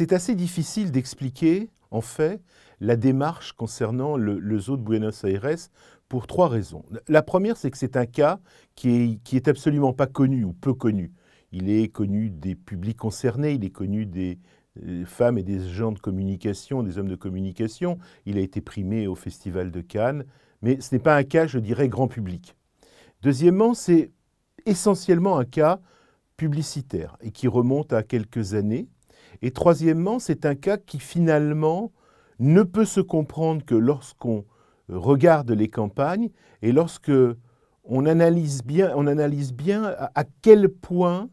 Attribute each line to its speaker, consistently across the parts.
Speaker 1: C'est assez difficile d'expliquer, en fait, la démarche concernant le, zoo de Buenos Aires pour trois raisons. La première, c'est que c'est un cas qui est, absolument pas connu ou peu connu. Il est connu des publics concernés, il est connu des euh, femmes et des gens de communication, des hommes de communication. Il a été primé au Festival de Cannes, mais ce n'est pas un cas, je dirais, grand public. Deuxièmement, c'est essentiellement un cas publicitaire et qui remonte à quelques années et troisièmement, c'est un cas qui finalement ne peut se comprendre que lorsqu'on regarde les campagnes et lorsque on analyse bien, à, à quel point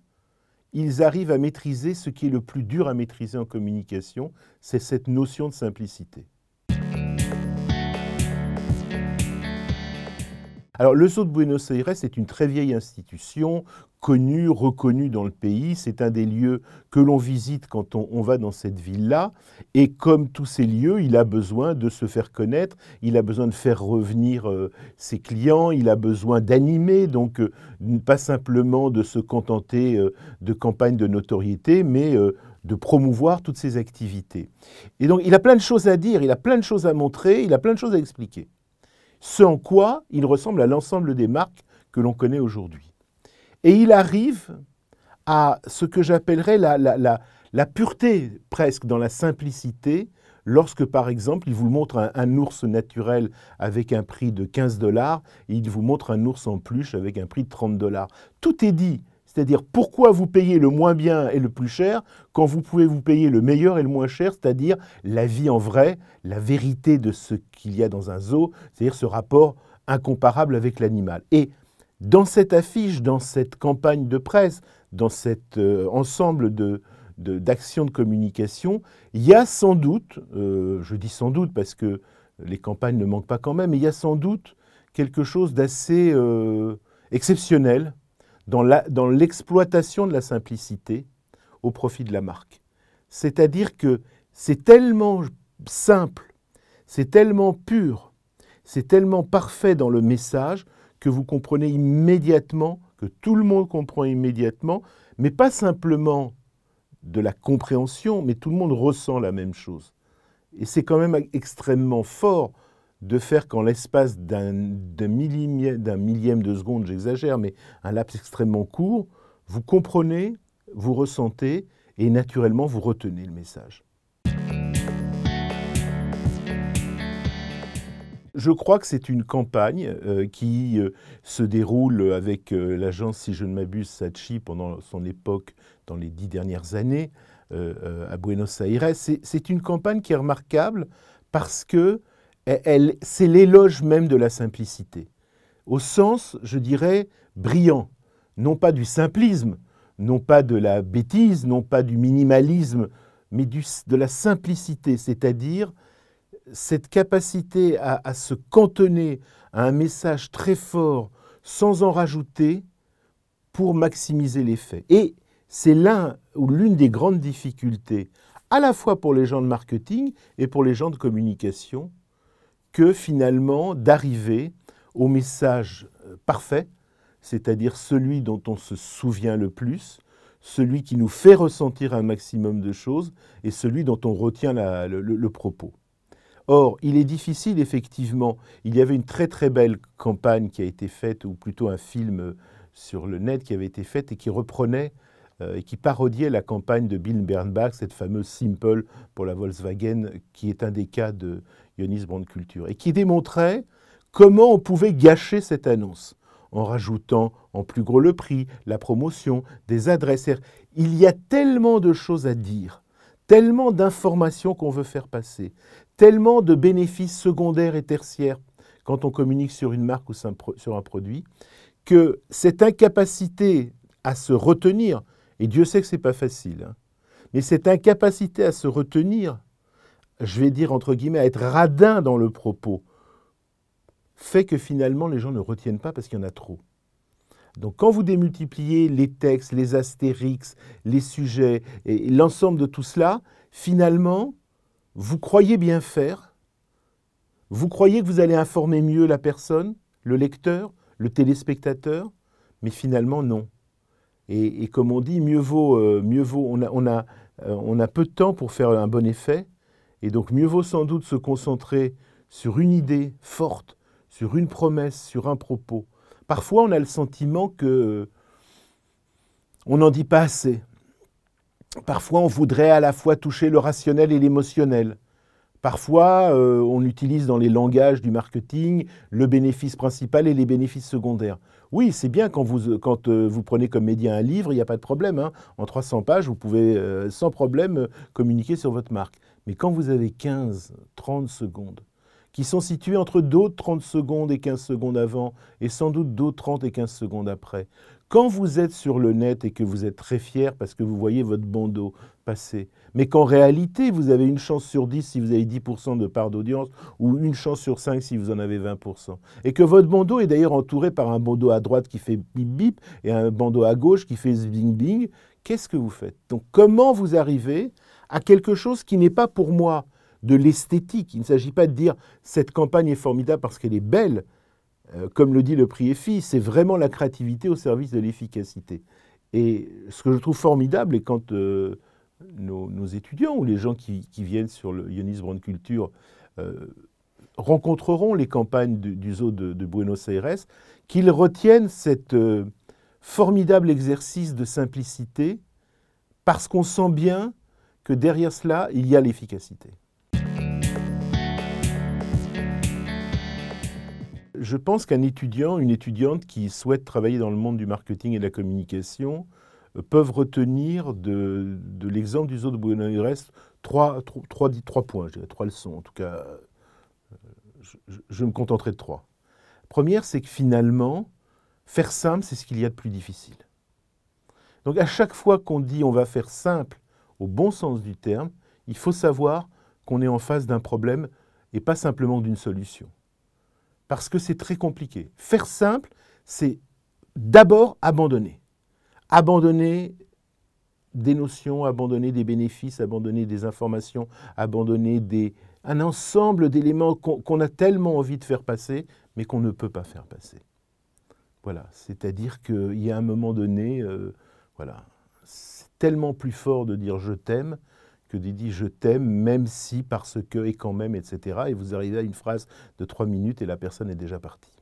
Speaker 1: ils arrivent à maîtriser ce qui est le plus dur à maîtriser en communication, c'est cette notion de simplicité. Alors, le saut de Buenos Aires est une très vieille institution connue, reconnue dans le pays. C'est un des lieux que l'on visite quand on, va dans cette ville-là. Et comme tous ces lieux, il a besoin de se faire connaître, il a besoin de faire revenir euh, ses clients, il a besoin d'animer, donc euh, pas simplement de se contenter euh, de campagnes de notoriété, mais de promouvoir toutes ses activités. Et donc, il a plein de choses à dire, il a plein de choses à montrer, il a plein de choses à expliquer ce en quoi il ressemble à l'ensemble des marques que l'on connaît aujourd'hui. Et il arrive à ce que j'appellerais la, pureté presque dans la simplicité, lorsque par exemple il vous montre un, un ours naturel avec un prix de 15 dollars, et il vous montre un ours en pluche avec un prix de 30 dollars. Tout est dit, c'est-à-dire pourquoi vous payez le moins bien et le plus cher quand vous pouvez vous payer le meilleur et le moins cher, c'est-à-dire la vie en vrai, la vérité de ce qu'il y a dans un zoo, c'est-à-dire ce rapport incomparable avec l'animal. Et dans cette affiche, dans cette campagne de presse, dans cet euh, ensemble de, d'actions de, communication, il y a sans doute, euh, je dis sans doute parce que les campagnes ne manquent pas quand même, mais il y a sans doute quelque chose d'assez euh, exceptionnel dans l'exploitation de la simplicité au profit de la marque. C'est-à-dire que c'est tellement simple, c'est tellement pur, c'est tellement parfait dans le message que vous comprenez immédiatement, que tout le monde comprend immédiatement, mais pas simplement de la compréhension, mais tout le monde ressent la même chose. Et c'est quand même extrêmement fort de faire qu'en l'espace d'un millième, millième de seconde, j'exagère, mais un laps extrêmement court, vous comprenez, vous ressentez et naturellement vous retenez le message. Je crois que c'est une campagne euh, qui euh, se déroule avec euh, l'agence, si je ne m'abuse, Sachi pendant son époque dans les dix dernières années à Buenos Aires. C'est une campagne qui est remarquable parce que c'est l'éloge même de la simplicité, au sens, je dirais, brillant, non pas du simplisme, non pas de la bêtise, non pas du minimalisme, mais de la simplicité, c'est-à-dire cette capacité à, se cantonner à un message très fort sans en rajouter pour maximiser l'effet. Et c'est l'un ou l'une des grandes difficultés, à la fois pour les gens de marketing et pour les gens de communication, que finalement d'arriver au message euh, parfait, c'est-à-dire celui dont on se souvient le plus, celui qui nous fait ressentir un maximum de choses et celui dont on retient le, le, propos. Or, il est difficile, effectivement, il y avait une très très belle campagne qui a été faite, ou plutôt un film euh, sur le net qui avait été fait et qui reprenait euh, et qui parodiait la campagne de Bill Bernbach, cette fameuse Simple pour la Volkswagen, qui est un des cas de Ionis Culture, et qui démontrait comment on pouvait gâcher cette annonce en rajoutant en plus gros le prix, la promotion, des adresses. Il y a tellement de choses à dire, tellement d'informations qu'on veut faire passer, tellement de bénéfices secondaires et tertiaires quand on communique sur une marque ou sur un produit, que cette incapacité à se retenir, et Dieu sait que ce n'est pas facile. Hein. Mais cette incapacité à se retenir, je vais dire entre guillemets, à être radin dans le propos, fait que finalement les gens ne retiennent pas parce qu'il y en a trop. Donc quand vous démultipliez les textes, les astérix, les sujets et l'ensemble de tout cela, finalement, vous croyez bien faire, vous croyez que vous allez informer mieux la personne, le lecteur, le téléspectateur, mais finalement non. Et, comme on dit, mieux vaut, euh, mieux vaut on, a, euh, on a peu de temps pour faire un bon effet. Et donc, mieux vaut sans doute se concentrer sur une idée forte, sur une promesse, sur un propos. Parfois, on a le sentiment que on n'en dit pas assez. Parfois, on voudrait à la fois toucher le rationnel et l'émotionnel. Parfois, euh, on utilise dans les langages du marketing le bénéfice principal et les bénéfices secondaires. Oui, c'est bien quand vous, euh, euh, prenez comme média un livre, il n'y a pas de problème. Hein. En 300 pages, vous pouvez sans problème communiquer sur votre marque. Mais quand vous avez 15, 30 secondes qui sont situés entre d'autres 30 secondes et 15 secondes avant, et sans doute d'autres 30 et 15 secondes après. Quand vous êtes sur le net et que vous êtes très fier parce que vous voyez votre bandeau passer, mais qu'en réalité vous avez une chance sur 10 si vous avez 10% de part d'audience, ou une chance sur 5 si vous en avez 20%, et que votre bandeau est d'ailleurs entouré par un bandeau à droite qui fait bip bip et un bandeau à gauche qui fait zbing bing, qu'est-ce que vous faites Donc comment vous arrivez à quelque chose qui n'est pas pour moi, de l'esthétique. Il ne s'agit pas de dire cette campagne est formidable parce qu'elle est belle, euh, comme le dit le prix EFI, c'est vraiment la créativité au service de l'efficacité. Et ce que je trouve formidable, et quand euh, nos, étudiants ou les gens qui, viennent sur le Ionis Brand Culture euh, rencontreront les campagnes du, zoo de, de, Buenos Aires, qu'ils retiennent cet formidable exercice de simplicité parce qu'on sent bien que derrière cela, il y a l'efficacité. Je pense qu'un étudiant, une étudiante qui souhaite travailler dans le monde du marketing et de la communication euh, peuvent retenir de, l'exemple du zoo de Buenos Aires trois, points, trois leçons. En tout cas, euh, je, me contenterai de trois. première, c'est que finalement, faire simple, c'est ce qu'il y a de plus difficile. Donc à chaque fois qu'on dit on va faire simple, au bon sens du terme, il faut savoir qu'on est en face d'un problème et pas simplement d'une solution parce que c'est très compliqué. Faire simple, c'est d'abord abandonner. Abandonner des notions, abandonner des bénéfices, abandonner des informations, abandonner des, un ensemble d'éléments qu'on a tellement envie de faire passer, mais qu'on ne peut pas faire passer. Voilà, c'est-à-dire qu'il y a un moment donné, euh, voilà, c'est tellement plus fort de dire je t'aime que tu dis je t'aime, même si, parce que, et quand même, etc. Et vous arrivez à une phrase de trois minutes et la personne est déjà partie.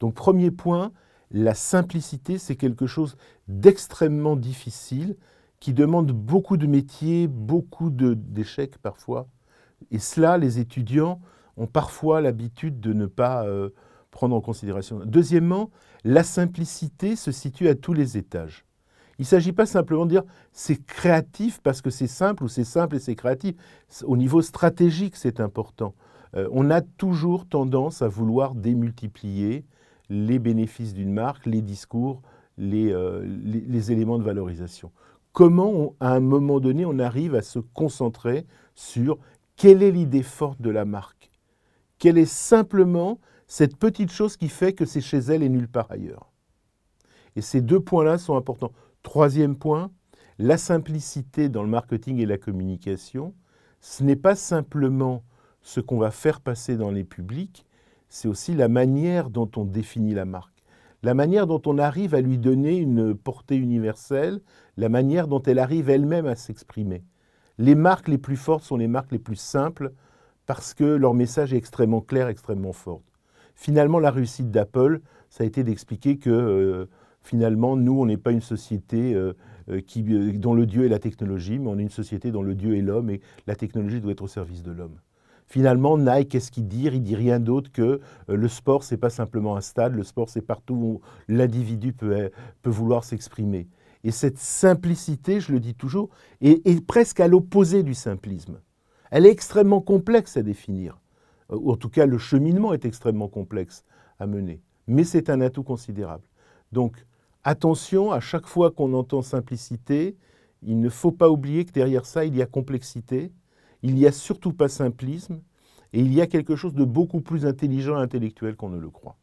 Speaker 1: Donc, premier point, la simplicité, c'est quelque chose d'extrêmement difficile qui demande beaucoup de métiers, beaucoup d'échecs parfois. Et cela, les étudiants ont parfois l'habitude de ne pas euh, prendre en considération. Deuxièmement, la simplicité se situe à tous les étages. Il ne s'agit pas simplement de dire c'est créatif parce que c'est simple ou c'est simple et c'est créatif. Au niveau stratégique, c'est important. Euh, on a toujours tendance à vouloir démultiplier les bénéfices d'une marque, les discours, les, euh, éléments de valorisation. Comment, à un moment donné, on arrive à se concentrer sur quelle est l'idée forte de la marque Quelle est simplement cette petite chose qui fait que c'est chez elle et nulle part ailleurs Et ces deux points-là sont importants. Troisième point, la simplicité dans le marketing et la communication, ce n'est pas simplement ce qu'on va faire passer dans les publics, c'est aussi la manière dont on définit la marque, la manière dont on arrive à lui donner une portée universelle, la manière dont elle arrive elle-même à s'exprimer. Les marques les plus fortes sont les marques les plus simples parce que leur message est extrêmement clair, extrêmement fort. Finalement, la réussite d'Apple, ça a été d'expliquer que... Euh, finalement, nous, on n'est pas une société euh, euh, euh, dont le Dieu est la technologie, mais on est une société dont le Dieu est l'homme et la technologie doit être au service de l'homme. Finalement, Nike, qu'est-ce qu'il dit Il dit rien d'autre que le sport, ce n'est pas simplement un stade, le sport, c'est partout où l'individu peut, vouloir s'exprimer. Et cette simplicité, je le dis toujours, est, est presque à l'opposé du simplisme. Elle est extrêmement complexe à définir, ou en tout cas le cheminement est extrêmement complexe à mener, mais c'est un atout considérable. Donc Attention, à chaque fois qu'on entend simplicité, il ne faut pas oublier que derrière ça, il y a complexité, il n'y a surtout pas simplisme, et il y a quelque chose de beaucoup plus intelligent et intellectuel qu'on ne le croit.